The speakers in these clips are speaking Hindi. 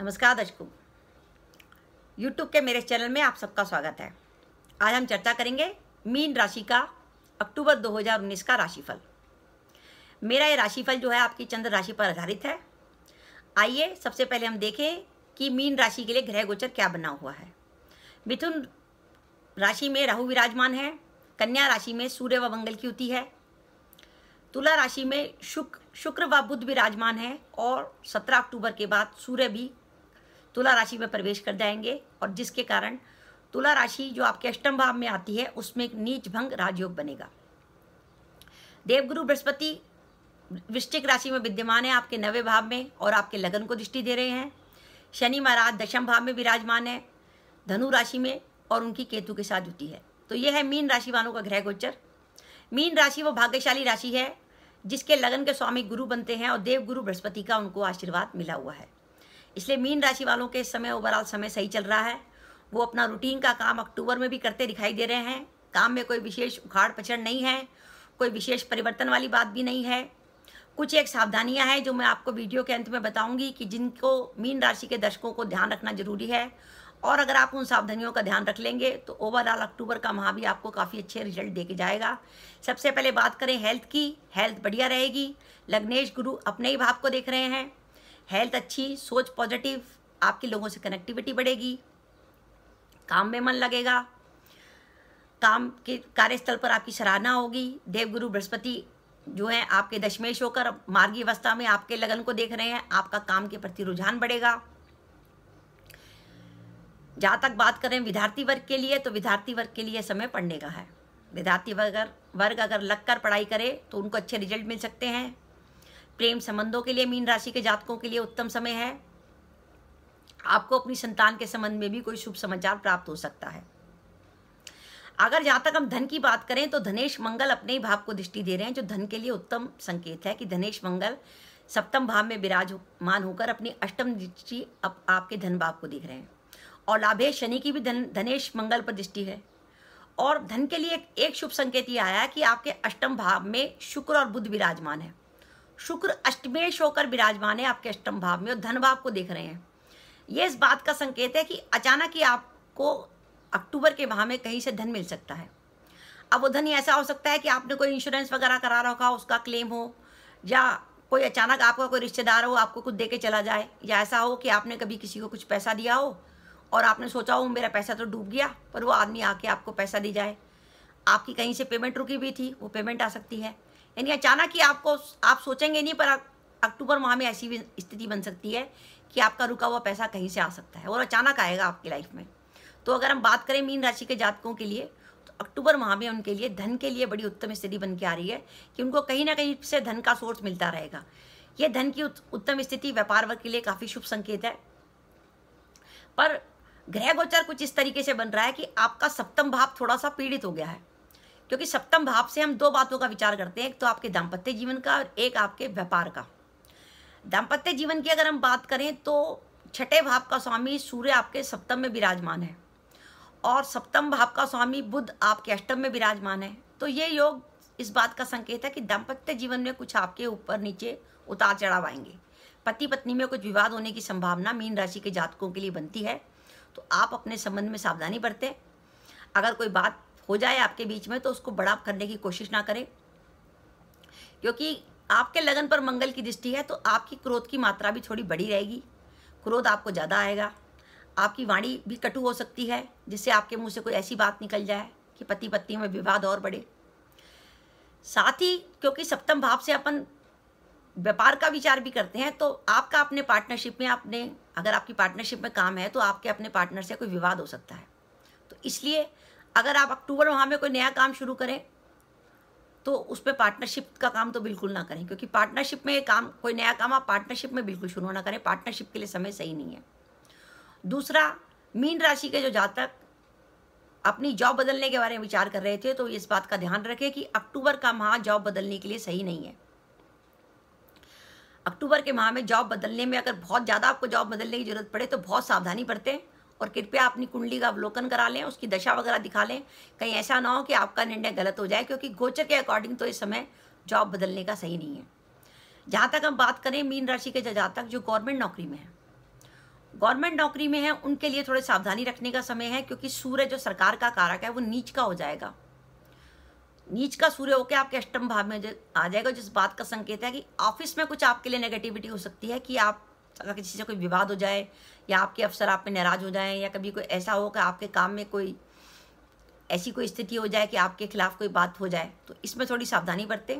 नमस्कार दर्शकों यूट्यूब के मेरे चैनल में आप सबका स्वागत है आज हम चर्चा करेंगे मीन राशि का अक्टूबर 2019 का राशिफल मेरा ये राशिफल जो है आपकी चंद्र राशि पर आधारित है आइए सबसे पहले हम देखें कि मीन राशि के लिए ग्रह गोचर क्या बना हुआ है मिथुन राशि में राहु विराजमान है कन्या राशि में सूर्य व मंगल की युति है तुला राशि में शुक्र शुक्र व बुद्ध विराजमान है और 17 अक्टूबर के बाद सूर्य भी तुला राशि में प्रवेश कर जाएंगे और जिसके कारण तुला राशि जो आपके अष्टम भाव में आती है उसमें एक नीच भंग राजयोग बनेगा देवगुरु बृहस्पति वृश्चिक राशि में विद्यमान है आपके नवे भाव में और आपके लगन को दृष्टि दे रहे हैं शनि महाराज दशम भाव में विराजमान है धनु राशि में और उनकी केतु के साथ जुटी है तो यह है मीन राशि वालों का ग्रह गोचर मीन राशि वो भाग्यशाली राशि है जिसके लगन के स्वामी गुरु बनते हैं और देव गुरु बृहस्पति का उनको आशीर्वाद मिला हुआ है इसलिए मीन राशि वालों के समय ओवरऑल समय सही चल रहा है वो अपना रूटीन का काम अक्टूबर में भी करते दिखाई दे रहे हैं काम में कोई विशेष उखाड़ पछड़ नहीं है कोई विशेष परिवर्तन वाली बात भी नहीं है कुछ एक सावधानियां हैं जो मैं आपको वीडियो के अंत में बताऊंगी कि जिनको मीन राशि के दर्शकों को ध्यान रखना जरूरी है और अगर आप उन सावधानियों का ध्यान रख लेंगे तो ओवरऑल अक्टूबर का माह भी आपको काफ़ी अच्छे रिजल्ट देके जाएगा सबसे पहले बात करें हेल्थ की हेल्थ बढ़िया रहेगी लग्नेश गुरु अपने ही भाव को देख रहे हैं हेल्थ अच्छी सोच पॉजिटिव आपके लोगों से कनेक्टिविटी बढ़ेगी काम में मन लगेगा काम के कार्यस्थल पर आपकी सराहना होगी देवगुरु बृहस्पति जो है आपके दशमेश होकर मार्गी अवस्था में आपके लगन को देख रहे हैं आपका काम के प्रति रुझान बढ़ेगा जहाँ तक बात करें विद्यार्थी वर्ग के लिए तो विद्यार्थी वर्ग के लिए समय पढ़ने का है विद्यार्थी वर्ग वर्ग अगर लगकर पढ़ाई करे तो उनको अच्छे रिजल्ट मिल सकते हैं प्रेम संबंधों के लिए मीन राशि के जातकों के लिए उत्तम समय है आपको अपनी संतान के संबंध में भी कोई शुभ समाचार प्राप्त हो सकता है अगर जहां तक हम धन की बात करें तो धनेश मंगल अपने ही भाव को दृष्टि दे रहे हैं जो धन के लिए उत्तम संकेत है कि धनेश मंगल सप्तम भाव में विराजमान होकर अपनी अष्टम दृष्टि अप, आपके धन भाव को दिख रहे हैं और लाभेश शनि की भी धन धनेश मंगल पर दृष्टि है और धन के लिए एक, शुभ संकेत ये आया कि आपके अष्टम भाव में शुक्र और बुद्ध विराजमान है शुक्र अष्टमेश होकर विराजमान है आपके अष्टम भाव में और धन भाव को देख रहे हैं ये इस बात का संकेत है कि अचानक ही आपको अक्टूबर के माह में कहीं से धन मिल सकता है अब वो धन ऐसा हो सकता है कि आपने कोई इंश्योरेंस वगैरह करा रखा हो उसका क्लेम हो या कोई अचानक आपका कोई रिश्तेदार हो आपको कुछ दे के चला जाए या ऐसा हो कि आपने कभी किसी को कुछ पैसा दिया हो और आपने सोचा हो मेरा पैसा तो डूब गया पर वो आदमी आके आपको पैसा दी जाए आपकी कहीं से पेमेंट रुकी हुई थी वो पेमेंट आ सकती है यानी अचानक ही आपको आप सोचेंगे नहीं पर अक्टूबर माह में ऐसी भी स्थिति बन सकती है कि आपका रुका हुआ पैसा कहीं से आ सकता है और अचानक आएगा आपकी लाइफ में तो अगर हम बात करें मीन राशि के जातकों के लिए तो अक्टूबर माह में उनके लिए धन के लिए बड़ी उत्तम स्थिति बन के आ रही है कि उनको कहीं ना कहीं से धन का सोर्स मिलता रहेगा यह धन की उत्तम स्थिति व्यापार वर्ग के लिए काफ़ी शुभ संकेत है पर ग्रह गोचर कुछ इस तरीके से बन रहा है कि आपका सप्तम भाव थोड़ा सा पीड़ित हो गया है क्योंकि सप्तम भाव से हम दो बातों का विचार करते हैं एक तो आपके दाम्पत्य जीवन का और एक आपके व्यापार का दाम्पत्य जीवन की अगर हम बात करें तो छठे भाव का स्वामी सूर्य आपके सप्तम में विराजमान है और सप्तम भाव का स्वामी बुद्ध आपके अष्टम में विराजमान है तो ये योग इस बात का संकेत है कि दाम्पत्य जीवन में कुछ आपके ऊपर नीचे उतार चढ़ाव आएंगे पति पत्नी में कुछ विवाद होने की संभावना मीन राशि के जातकों के लिए बनती है तो आप अपने संबंध में सावधानी बरतें अगर कोई बात हो जाए आपके बीच में तो उसको बड़ा करने की कोशिश ना करें क्योंकि आपके लगन पर मंगल की दृष्टि है तो आपकी क्रोध की मात्रा भी थोड़ी बड़ी रहेगी क्रोध आपको ज़्यादा आएगा आपकी वाणी भी कटु हो सकती है जिससे आपके मुंह से कोई ऐसी बात निकल जाए कि पति पत्नी में विवाद और बढ़े साथ ही क्योंकि सप्तम भाव से अपन व्यापार का विचार भी करते हैं तो आपका अपने पार्टनरशिप में आपने अगर आपकी पार्टनरशिप में काम है तो आपके अपने पार्टनर से कोई विवाद हो सकता है तो इसलिए अगर आप अक्टूबर माह में कोई नया काम शुरू करें तो उस पर पार्टनरशिप का काम तो बिल्कुल ना करें क्योंकि पार्टनरशिप में काम कोई नया काम आप पार्टनरशिप में बिल्कुल शुरू ना करें पार्टनरशिप के लिए समय सही नहीं है दूसरा मीन राशि के जो जातक अपनी जॉब बदलने के बारे में विचार कर रहे थे तो इस बात का ध्यान रखें कि अक्टूबर का माह जॉब बदलने के लिए सही नहीं है अक्टूबर के माह में जॉब बदलने में अगर बहुत ज़्यादा आपको जॉब बदलने की जरूरत पड़े तो बहुत सावधानी बरतें और कृपया अपनी कुंडली का अवलोकन करा लें उसकी दशा वगैरह दिखा लें कहीं ऐसा ना हो कि आपका निर्णय गलत हो जाए क्योंकि गोचर के अकॉर्डिंग तो इस समय जॉब बदलने का सही नहीं है जहाँ तक हम बात करें मीन राशि के जातक जो गवर्नमेंट नौकरी में है गवर्नमेंट नौकरी में है उनके लिए थोड़े सावधानी रखने का समय है क्योंकि सूर्य जो सरकार का कारक है वो नीच का हो जाएगा नीच का सूर्य होकर आपके अष्टम भाव में आ जाएगा जिस बात का संकेत है कि ऑफिस में कुछ आपके लिए नेगेटिविटी हो सकती है कि आप अगर किसी से कोई विवाद हो जाए या आपके अफसर आप पे नाराज़ हो जाएं या कभी कोई ऐसा हो कि आपके काम में कोई ऐसी कोई स्थिति हो जाए कि आपके खिलाफ कोई बात हो जाए तो इसमें थोड़ी सावधानी बरतें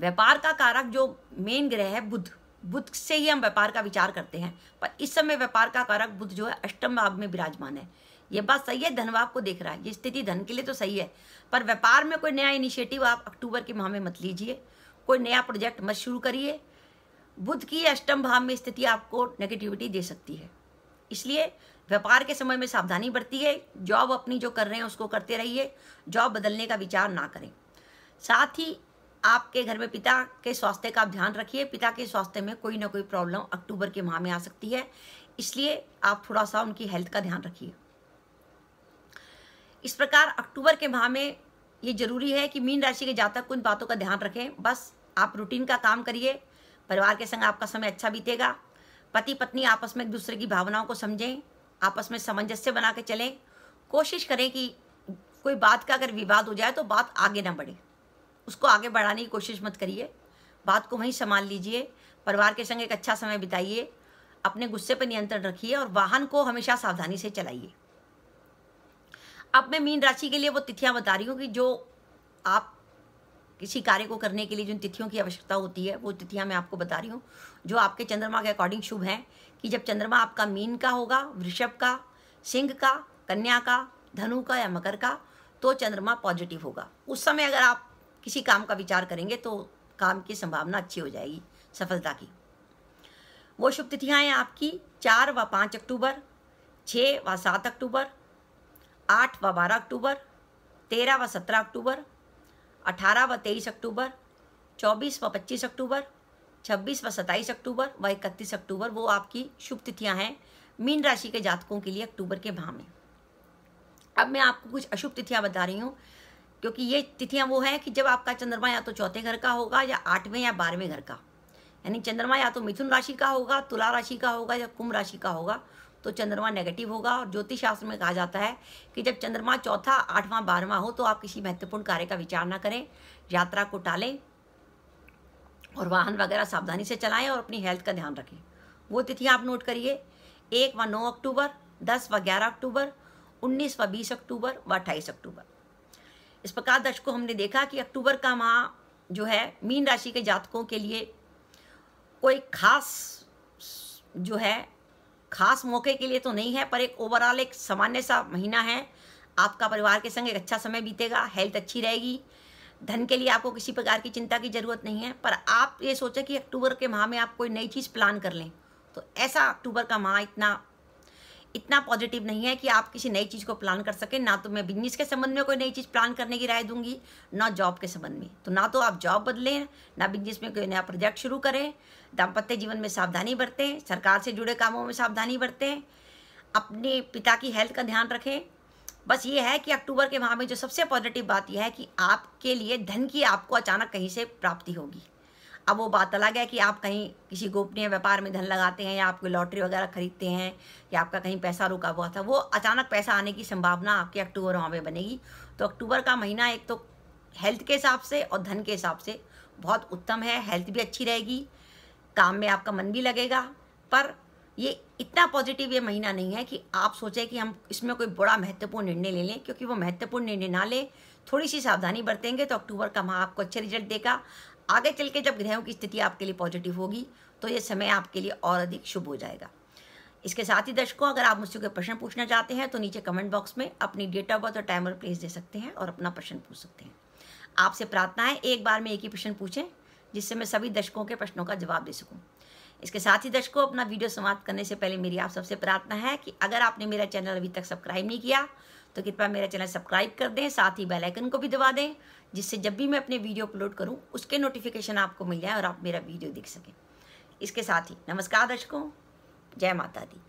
व्यापार का कारक जो मेन ग्रह है बुद्ध बुद्ध से ही हम व्यापार का विचार करते हैं पर इस समय व्यापार का कारक बुद्ध जो है अष्टम भाव में विराजमान है ये बात सही है धनभाव को देख रहा है ये स्थिति धन के लिए तो सही है पर व्यापार में कोई नया इनिशिएटिव आप अक्टूबर के माह में मत लीजिए कोई नया प्रोजेक्ट मत शुरू करिए बुद्ध की अष्टम भाव में स्थिति आपको नेगेटिविटी दे सकती है इसलिए व्यापार के समय में सावधानी है जॉब अपनी जो कर रहे हैं उसको करते रहिए जॉब बदलने का विचार ना करें साथ ही आपके घर में पिता के स्वास्थ्य का आप ध्यान रखिए पिता के स्वास्थ्य में कोई ना कोई प्रॉब्लम अक्टूबर के माह में आ सकती है इसलिए आप थोड़ा सा उनकी हेल्थ का ध्यान रखिए इस प्रकार अक्टूबर के माह में ये जरूरी है कि मीन राशि के जातक उन बातों का ध्यान रखें बस आप रूटीन का काम करिए परिवार के संग आपका समय अच्छा बीतेगा पति पत्नी आपस में एक दूसरे की भावनाओं को समझें आपस में सामंजस्य बना के चलें कोशिश करें कि कोई बात का अगर विवाद हो जाए तो बात आगे ना बढ़े उसको आगे बढ़ाने की कोशिश मत करिए बात को वहीं संभाल लीजिए परिवार के संग एक अच्छा समय बिताइए अपने गुस्से पर नियंत्रण रखिए और वाहन को हमेशा सावधानी से चलाइए अब मैं मीन राशि के लिए वो तिथियां बता रही हूँ कि जो आप किसी कार्य को करने के लिए जिन तिथियों की आवश्यकता होती है वो तिथियां मैं आपको बता रही हूँ जो आपके चंद्रमा के अकॉर्डिंग शुभ हैं कि जब चंद्रमा आपका मीन का होगा वृषभ का सिंह का कन्या का धनु का या मकर का तो चंद्रमा पॉजिटिव होगा उस समय अगर आप किसी काम का विचार करेंगे तो काम की संभावना अच्छी हो जाएगी सफलता की वो शुभ तिथियाँ हैं आपकी चार व पाँच अक्टूबर छः व सात अक्टूबर आठ व बारह अक्टूबर तेरह व सत्रह अक्टूबर अठारह व तेईस अक्टूबर चौबीस व पच्चीस अक्टूबर छब्बीस व सत्ताईस अक्टूबर व इकतीस अक्टूबर वो आपकी शुभ तिथियां हैं मीन राशि के जातकों के लिए अक्टूबर के भाव में अब मैं आपको कुछ अशुभ तिथियां बता रही हूँ क्योंकि ये तिथियां वो हैं कि जब आपका चंद्रमा या तो चौथे घर का होगा या आठवें या बारहवें घर का यानी चंद्रमा या तो मिथुन राशि का होगा तुला राशि का होगा या कुंभ राशि का होगा तो चंद्रमा नेगेटिव होगा और ज्योतिष शास्त्र में कहा जाता है कि जब चंद्रमा चौथा आठवां बारहवां हो तो आप किसी महत्वपूर्ण कार्य का विचार ना करें यात्रा को टालें और वाहन वगैरह सावधानी से चलाएं और अपनी हेल्थ का ध्यान रखें वो तिथियाँ आप नोट करिए एक व नौ अक्टूबर दस व ग्यारह अक्टूबर उन्नीस व बीस अक्टूबर व अट्ठाईस अक्टूबर इस प्रकार दर्शकों हमने देखा कि अक्टूबर का माह जो है मीन राशि के जातकों के लिए कोई खास जो है खास मौके के लिए तो नहीं है पर एक ओवरऑल एक सामान्य सा महीना है आपका परिवार के संग एक अच्छा समय बीतेगा हेल्थ अच्छी रहेगी धन के लिए आपको किसी प्रकार की चिंता की ज़रूरत नहीं है पर आप ये सोचें कि अक्टूबर के माह में आप कोई नई चीज़ प्लान कर लें तो ऐसा अक्टूबर का माह इतना इतना पॉजिटिव नहीं है कि आप किसी नई चीज़ को प्लान कर सकें ना तो मैं बिजनेस के संबंध में कोई नई चीज़ प्लान करने की राय दूंगी ना जॉब के संबंध में तो ना तो आप जॉब बदलें ना बिजनेस में कोई नया प्रोजेक्ट शुरू करें दाम्पत्य जीवन में सावधानी बरतें सरकार से जुड़े कामों में सावधानी बरतें अपने पिता की हेल्थ का ध्यान रखें बस ये है कि अक्टूबर के माह में जो सबसे पॉजिटिव बात यह है कि आपके लिए धन की आपको अचानक कहीं से प्राप्ति होगी अब वो बात अलग है कि आप कहीं किसी गोपनीय व्यापार में धन लगाते हैं या आप कोई लॉटरी वगैरह खरीदते हैं या आपका कहीं पैसा रुका हुआ था वो अचानक पैसा आने की संभावना आपके अक्टूबर वहाँ पर बनेगी तो अक्टूबर का महीना एक तो हेल्थ के हिसाब से और धन के हिसाब से बहुत उत्तम है हेल्थ भी अच्छी रहेगी काम में आपका मन भी लगेगा पर ये इतना पॉजिटिव ये महीना नहीं है कि आप सोचें कि हम इसमें कोई बड़ा महत्वपूर्ण निर्णय ले लें क्योंकि वो महत्वपूर्ण निर्णय ना लें थोड़ी सी सावधानी बरतेंगे तो अक्टूबर का माह आपको अच्छा रिजल्ट देगा आगे चल के जब ग्रहों की स्थिति आपके लिए पॉजिटिव होगी तो ये समय आपके लिए और अधिक शुभ हो जाएगा इसके साथ ही दर्शकों अगर आप मुझसे कोई प्रश्न पूछना चाहते हैं तो नीचे कमेंट बॉक्स में अपनी डेट ऑफ बर्थ और टाइम और प्लेस दे सकते हैं और अपना प्रश्न पूछ सकते हैं आपसे प्रार्थना है एक बार में एक ही प्रश्न पूछें जिससे मैं सभी दर्शकों के प्रश्नों का जवाब दे सकूँ इसके साथ ही दर्शकों अपना वीडियो समाप्त करने से पहले मेरी आप सबसे प्रार्थना है कि अगर आपने मेरा चैनल अभी तक सब्सक्राइब नहीं किया तो कृपया मेरा चैनल सब्सक्राइब कर दें साथ ही बेल आइकन को भी दबा दें जिससे जब भी मैं अपने वीडियो अपलोड करूं उसके नोटिफिकेशन आपको मिल जाए और आप मेरा वीडियो देख सकें इसके साथ ही नमस्कार दर्शकों जय माता दी